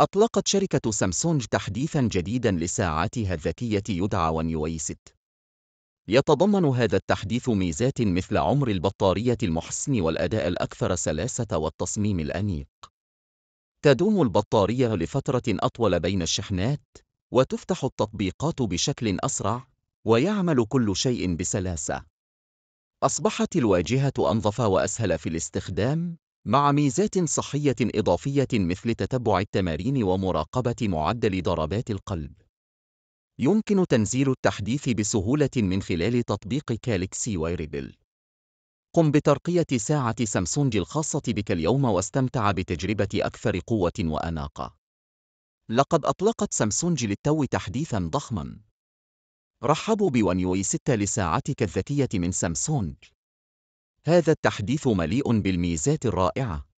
أطلقت شركة سامسونج تحديثا جديدا لساعاتها الذكية يدعى ونيوي 6 يتضمن هذا التحديث ميزات مثل عمر البطارية المحسن والأداء الأكثر سلاسة والتصميم الأنيق تدوم البطارية لفترة أطول بين الشحنات وتفتح التطبيقات بشكل أسرع ويعمل كل شيء بسلاسة أصبحت الواجهة أنظف وأسهل في الاستخدام مع ميزات صحية إضافية مثل تتبع التمارين ومراقبة معدل ضربات القلب. يمكن تنزيل التحديث بسهولة من خلال تطبيق كالكسي ويريبل قم بترقية ساعة سامسونج الخاصة بك اليوم واستمتع بتجربة أكثر قوة وأناقة. لقد أطلقت سامسونج للتو تحديثًا ضخمًا. رحبوا بونيوي 6 لساعتك الذكية من سامسونج. هذا التحديث مليء بالميزات الرائعة